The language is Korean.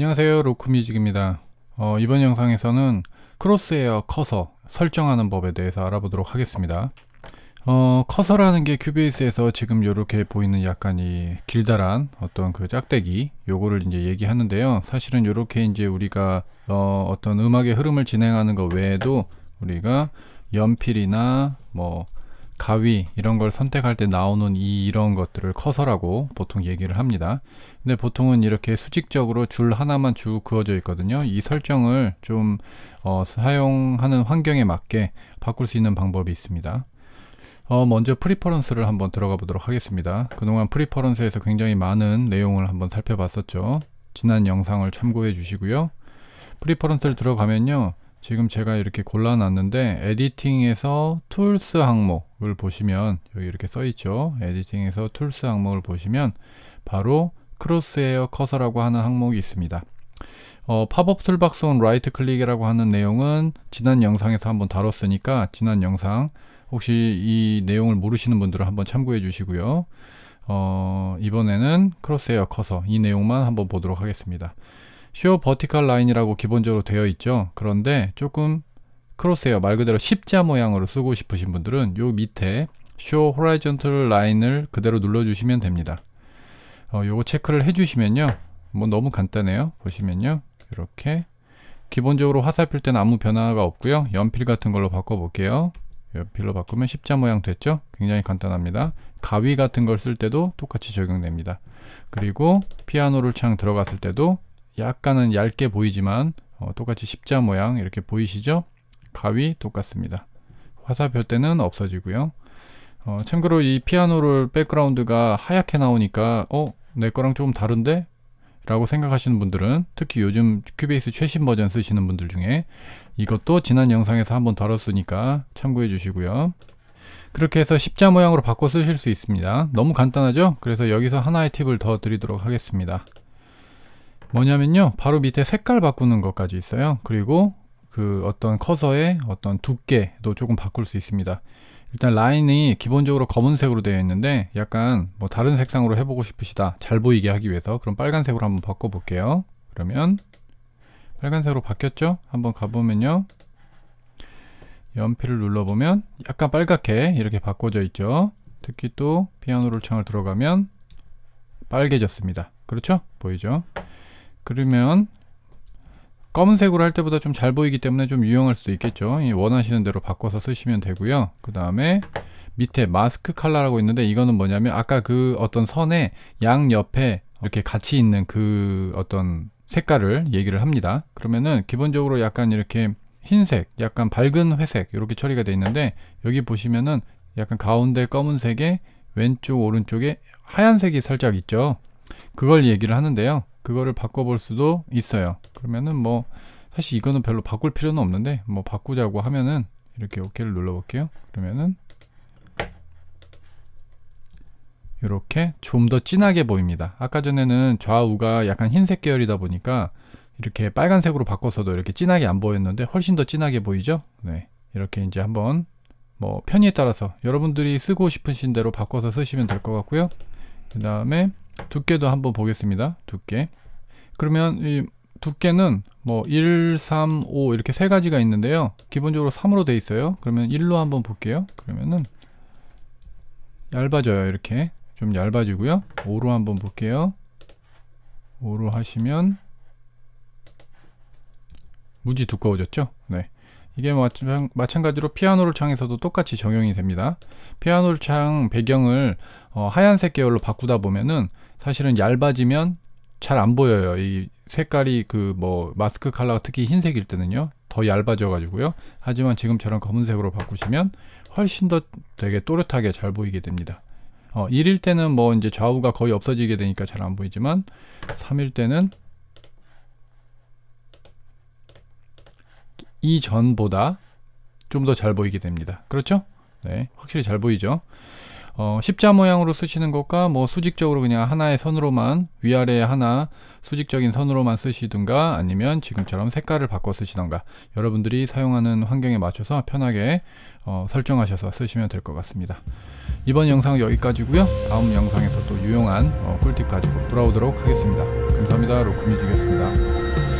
안녕하세요 로크뮤직입니다 어, 이번 영상에서는 크로스에어 커서 설정하는 법에 대해서 알아보도록 하겠습니다 어, 커서라는 게 큐베이스에서 지금 이렇게 보이는 약간 이 길다란 어떤 그 짝대기 요거를 이제 얘기하는데요 사실은 이렇게 이제 우리가 어, 어떤 음악의 흐름을 진행하는 것 외에도 우리가 연필이나 뭐 가위 이런 걸 선택할 때 나오는 이 이런 것들을 커서라고 보통 얘기를 합니다. 근데 보통은 이렇게 수직적으로 줄 하나만 쭉 그어져 있거든요. 이 설정을 좀 어, 사용하는 환경에 맞게 바꿀 수 있는 방법이 있습니다. 어, 먼저 프리퍼런스를 한번 들어가 보도록 하겠습니다. 그동안 프리퍼런스에서 굉장히 많은 내용을 한번 살펴봤었죠. 지난 영상을 참고해 주시고요. 프리퍼런스를 들어가면요. 지금 제가 이렇게 골라놨는데 에디팅에서 툴스 항목을 보시면 여기 이렇게 써 있죠 에디팅에서 툴스 항목을 보시면 바로 크로스헤어 커서라고 하는 항목이 있습니다 어, 팝업 툴박스 온 라이트 클릭이라고 하는 내용은 지난 영상에서 한번 다뤘으니까 지난 영상 혹시 이 내용을 모르시는 분들은 한번 참고해 주시고요 어, 이번에는 크로스헤어 커서 이 내용만 한번 보도록 하겠습니다 쇼 버티컬 라인이라고 기본적으로 되어 있죠. 그런데 조금 크로스해요. 말 그대로 십자 모양으로 쓰고 싶으신 분들은 요 밑에 쇼호라이전털 라인을 그대로 눌러주시면 됩니다. 어, 요거 체크를 해주시면요. 뭐 너무 간단해요. 보시면요. 이렇게 기본적으로 화살필 때는 아무 변화가 없고요. 연필 같은 걸로 바꿔볼게요. 연필로 바꾸면 십자 모양 됐죠? 굉장히 간단합니다. 가위 같은 걸 쓸 때도 똑같이 적용됩니다. 그리고 피아노를 창 들어갔을 때도 약간은 얇게 보이지만 어, 똑같이 십자 모양 이렇게 보이시죠? 가위 똑같습니다. 화살표때는 없어지고요. 어, 참고로 이 피아노를 백그라운드가 하얗게 나오니까 어? 내 거랑 조금 다른데? 라고 생각하시는 분들은 특히 요즘 큐베이스 최신 버전 쓰시는 분들 중에 이것도 지난 영상에서 한번 다뤘으니까 참고해 주시고요. 그렇게 해서 십자 모양으로 바꿔 쓰실 수 있습니다. 너무 간단하죠? 그래서 여기서 하나의 팁을 더 드리도록 하겠습니다. 뭐냐면요. 바로 밑에 색깔 바꾸는 것까지 있어요. 그리고 그 어떤 커서의 어떤 두께도 조금 바꿀 수 있습니다. 일단 라인이 기본적으로 검은색으로 되어 있는데 약간 뭐 다른 색상으로 해보고 싶으시다. 잘 보이게 하기 위해서 그럼 빨간색으로 한번 바꿔볼게요. 그러면 빨간색으로 바뀌었죠? 한번 가보면요. 연필을 눌러보면 약간 빨갛게 이렇게 바꿔져 있죠. 특히 또 피아노를 창을 들어가면 빨개졌습니다. 그렇죠? 보이죠? 그러면 검은색으로 할 때보다 좀 잘 보이기 때문에 좀 유용할 수 있겠죠 원하시는 대로 바꿔서 쓰시면 되고요 그 다음에 밑에 마스크 칼라라고 있는데 이거는 뭐냐면 아까 그 어떤 선의 양옆에 이렇게 같이 있는 그 어떤 색깔을 얘기를 합니다 그러면은 기본적으로 약간 이렇게 흰색 약간 밝은 회색 이렇게 처리가 되어 있는데 여기 보시면은 약간 가운데 검은색에 왼쪽 오른쪽에 하얀색이 살짝 있죠 그걸 얘기를 하는데요 그거를 바꿔볼 수도 있어요 그러면은 뭐 사실 이거는 별로 바꿀 필요는 없는데 뭐 바꾸자고 하면은 이렇게 OK를 눌러 볼게요 그러면은 이렇게 좀 더 진하게 보입니다 아까 전에는 좌우가 약간 흰색 계열이다 보니까 이렇게 빨간색으로 바꿔서도 이렇게 진하게 안 보였는데 훨씬 더 진하게 보이죠 네 이렇게 이제 한번 뭐 편의에 따라서 여러분들이 쓰고 싶으신 대로 바꿔서 쓰시면 될 것 같고요 그 다음에 두께도 한번 보겠습니다. 두께. 그러면 이 두께는 뭐 1, 3, 5 이렇게 세 가지가 있는데요. 기본적으로 3으로 되어 있어요. 그러면 1로 한번 볼게요. 그러면은 얇아져요. 이렇게 좀 얇아지고요. 5로 한번 볼게요. 5로 하시면 무지 두꺼워졌죠? 이게 마찬, 가지로 피아노를 창에서도 똑같이 적용이 됩니다. 피아노를 창 배경을 어, 하얀색 계열로 바꾸다 보면은 사실은 얇아지면 잘 안 보여요. 이 색깔이 그 뭐 마스크 컬러가 특히 흰색일 때는요. 더 얇아져 가지고요. 하지만 지금처럼 검은색으로 바꾸시면 훨씬 더 되게 또렷하게 잘 보이게 됩니다. 어, 1일 때는 뭐 이제 좌우가 거의 없어지게 되니까 잘 안 보이지만 3일 때는 이전보다 좀 더 잘 보이게 됩니다. 그렇죠? 네, 확실히 잘 보이죠? 어, 십자 모양으로 쓰시는 것과 뭐 수직적으로 그냥 하나의 선으로만 위아래에 하나 수직적인 선으로만 쓰시든가 아니면 지금처럼 색깔을 바꿔 쓰시던가 여러분들이 사용하는 환경에 맞춰서 편하게 어, 설정하셔서 쓰시면 될 것 같습니다. 이번 영상 여기까지고요. 다음 영상에서 또 유용한 어, 꿀팁 가지고 돌아오도록 하겠습니다. 감사합니다. 로쿠미주겠습니다